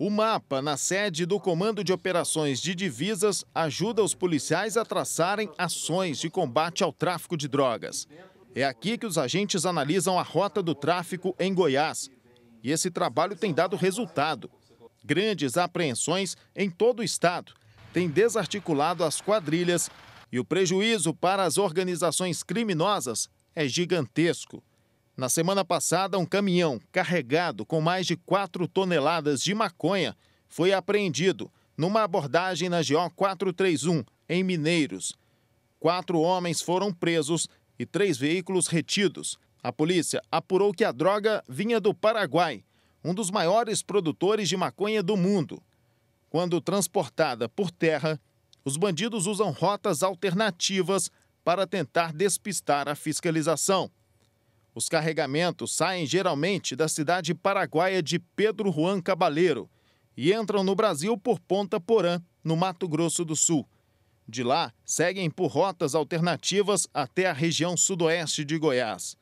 O mapa na sede do Comando de Operações de Divisas ajuda os policiais a traçarem ações de combate ao tráfico de drogas. É aqui que os agentes analisam a rota do tráfico em Goiás. E esse trabalho tem dado resultado. Grandes apreensões em todo o estado têm desarticulado as quadrilhas e o prejuízo para as organizações criminosas é gigantesco. Na semana passada, um caminhão carregado com mais de 4 toneladas de maconha foi apreendido numa abordagem na GO 431, em Mineiros. Quatro homens foram presos e três veículos retidos. A polícia apurou que a droga vinha do Paraguai, um dos maiores produtores de maconha do mundo. Quando transportada por terra, os bandidos usam rotas alternativas para tentar despistar a fiscalização. Os carregamentos saem geralmente da cidade paraguaia de Pedro Juan Cabaleiro e entram no Brasil por Ponta Porã, no Mato Grosso do Sul. De lá, seguem por rotas alternativas até a região sudoeste de Goiás.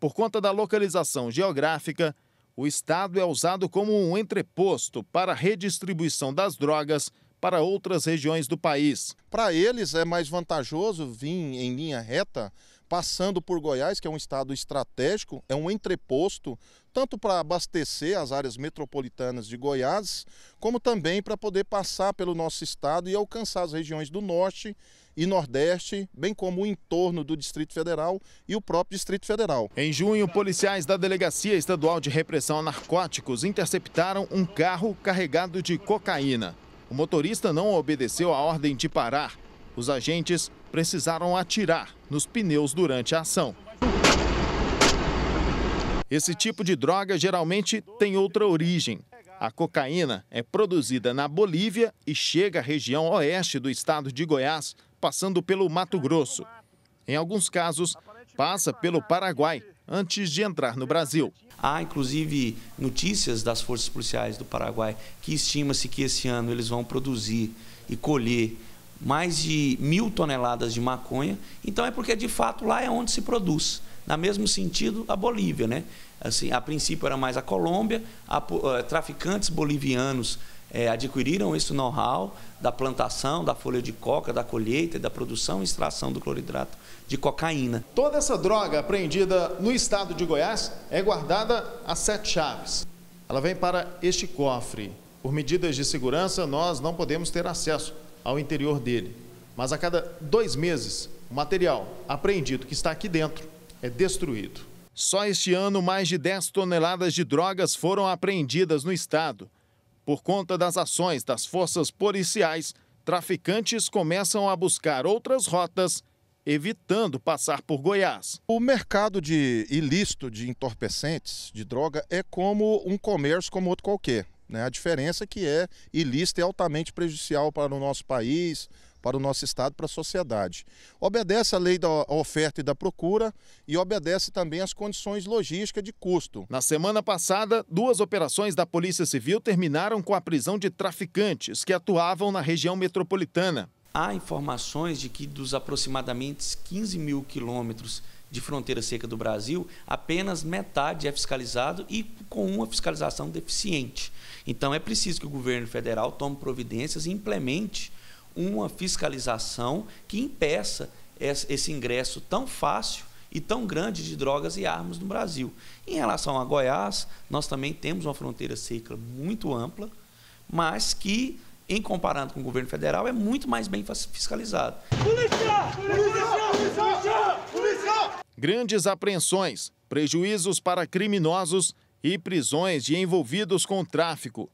Por conta da localização geográfica, o estado é usado como um entreposto para a redistribuição das drogas para outras regiões do país. Para eles é mais vantajoso vir em linha reta, passando por Goiás, que é um estado estratégico, é um entreposto, tanto para abastecer as áreas metropolitanas de Goiás, como também para poder passar pelo nosso estado e alcançar as regiões do norte e Nordeste, bem como o entorno do Distrito Federal e o próprio Distrito Federal. Em junho, policiais da Delegacia Estadual de Repressão a Narcóticos interceptaram um carro carregado de cocaína. O motorista não obedeceu a ordem de parar. Os agentes precisaram atirar nos pneus durante a ação. Esse tipo de droga geralmente tem outra origem. A cocaína é produzida na Bolívia e chega à região oeste do estado de Goiás, passando pelo Mato Grosso. Em alguns casos, passa pelo Paraguai antes de entrar no Brasil. Há, inclusive, notícias das forças policiais do Paraguai que estima-se que esse ano eles vão produzir e colher mais de mil toneladas de maconha. Então é porque, de fato, lá é onde se produz. Na mesmo sentido, a Bolívia, né? Assim, a princípio era mais a Colômbia, a, eh, traficantes bolivianos é, adquiriram esse know-how da plantação, da folha de coca, da colheita, da produção e extração do cloridrato de cocaína. Toda essa droga apreendida no estado de Goiás é guardada a sete chaves. Ela vem para este cofre. Por medidas de segurança, nós não podemos ter acesso ao interior dele. Mas a cada dois meses, o material apreendido que está aqui dentro é destruído. Só este ano, mais de 10 toneladas de drogas foram apreendidas no estado. Por conta das ações das forças policiais, traficantes começam a buscar outras rotas, evitando passar por Goiás. O mercado de ilícito de entorpecentes, de droga, é como um comércio como outro qualquer. Né? A diferença é que é ilícito e altamente prejudicial para o nosso país, para o nosso Estado, para a sociedade. Obedece a lei da oferta e da procura e obedece também às condições logísticas de custo. Na semana passada, duas operações da Polícia Civil terminaram com a prisão de traficantes que atuavam na região metropolitana. Há informações de que dos aproximadamente 15 mil quilômetros de fronteira seca do Brasil, apenas metade é fiscalizado e com uma fiscalização deficiente. Então é preciso que o governo federal tome providências e implemente uma fiscalização que impeça esse ingresso tão fácil e tão grande de drogas e armas no Brasil. Em relação a Goiás, nós também temos uma fronteira seca muito ampla, mas que, em comparando com o governo federal, é muito mais bem fiscalizado. Polícia! Polícia! Polícia! Grandes apreensões, prejuízos para criminosos e prisões de envolvidos com tráfico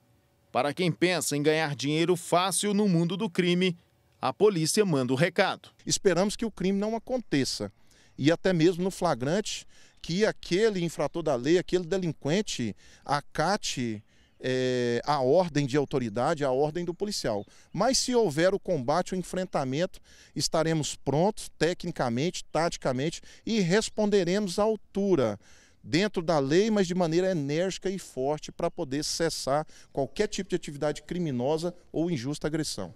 para quem pensa em ganhar dinheiro fácil no mundo do crime, a polícia manda o recado. Esperamos que o crime não aconteça. E até mesmo no flagrante, que aquele infrator da lei, aquele delinquente, acate é, a ordem de autoridade, a ordem do policial. Mas se houver o combate, o enfrentamento, estaremos prontos, tecnicamente, taticamente, e responderemos à altura dentro da lei, mas de maneira enérgica e forte para poder cessar qualquer tipo de atividade criminosa ou injusta agressão.